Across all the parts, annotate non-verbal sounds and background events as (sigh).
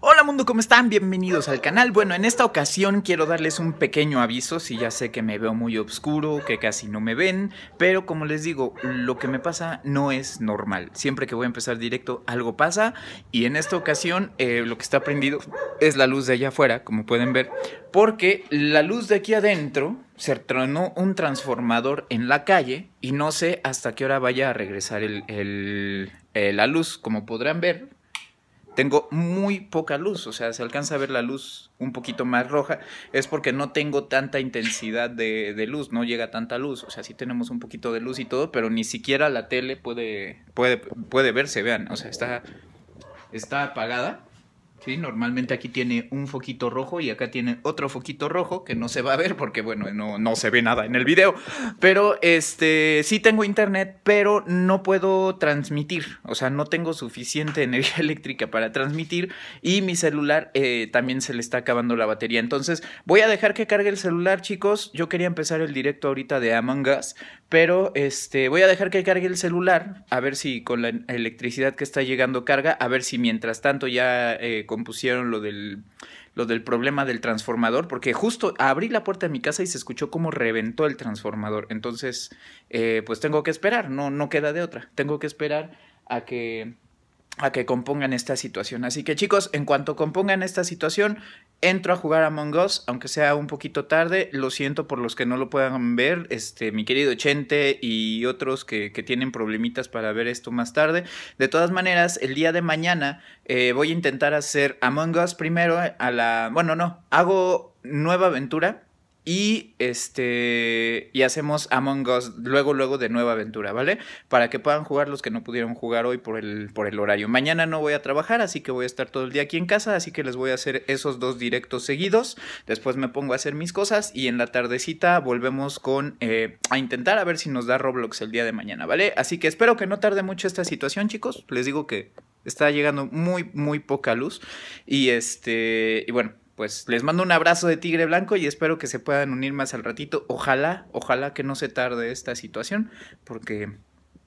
Hola mundo, ¿cómo están? Bienvenidos al canal. Bueno, en esta ocasión quiero darles un pequeño aviso, si ya sé que me veo muy oscuro, que casi no me ven, pero como les digo, lo que me pasa no es normal. Siempre que voy a empezar directo, algo pasa y en esta ocasión eh, lo que está prendido es la luz de allá afuera, como pueden ver, porque la luz de aquí adentro se tronó un transformador en la calle y no sé hasta qué hora vaya a regresar eh, la luz, como podrán ver tengo muy poca luz, o sea, se alcanza a ver la luz un poquito más roja, es porque no tengo tanta intensidad de, luz, no llega tanta luz, o sea, sí tenemos un poquito de luz y todo, pero ni siquiera la tele puede, puede, puede verse, vean, o sea, está, está apagada Sí, normalmente aquí tiene un foquito rojo y acá tiene otro foquito rojo que no se va a ver porque, bueno, no, se ve nada en el video. Pero este, sí tengo internet, pero no puedo transmitir. O sea, no tengo suficiente (laughs) energía eléctrica para transmitir y mi celular eh, también se le está acabando la batería. Entonces, voy a dejar que cargue el celular, chicos. Yo quería empezar el directo ahorita de Among Us, pero este, voy a dejar que cargue el celular a ver si con la electricidad que está llegando carga, a ver si mientras tanto ya. Eh, compusieron lo del, lo del problema del transformador, porque justo abrí la puerta de mi casa y se escuchó cómo reventó el transformador. Entonces, eh, pues tengo que esperar, no, no queda de otra. Tengo que esperar a que a que compongan esta situación. Así que chicos, en cuanto compongan esta situación, entro a jugar Among Us, aunque sea un poquito tarde. Lo siento por los que no lo puedan ver, este, mi querido Chente y otros que, tienen problemitas para ver esto más tarde. De todas maneras, el día de mañana eh, voy a intentar hacer Among Us primero a la... Bueno, no, hago nueva aventura y este y hacemos Among Us luego luego de nueva aventura, ¿vale? Para que puedan jugar los que no pudieron jugar hoy por el por el horario. Mañana no voy a trabajar, así que voy a estar todo el día aquí en casa, así que les voy a hacer esos dos directos seguidos. Después me pongo a hacer mis cosas y en la tardecita volvemos con eh, a intentar a ver si nos da Roblox el día de mañana, ¿vale? Así que espero que no tarde mucho esta situación, chicos. Les digo que está llegando muy muy poca luz y este y bueno pues les mando un abrazo de tigre blanco y espero que se puedan unir más al ratito. Ojalá, ojalá que no se tarde esta situación, porque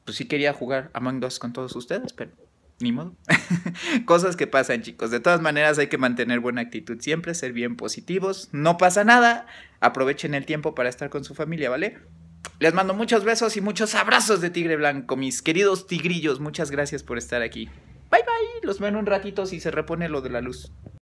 pues sí quería jugar Among Us con todos ustedes, pero ni modo. (laughs) Cosas que pasan, chicos. De todas maneras, hay que mantener buena actitud siempre, ser bien positivos. No pasa nada. Aprovechen el tiempo para estar con su familia, ¿vale? Les mando muchos besos y muchos abrazos de Tigre Blanco, mis queridos tigrillos. Muchas gracias por estar aquí. Bye bye. Los veo en un ratito si se repone lo de la luz.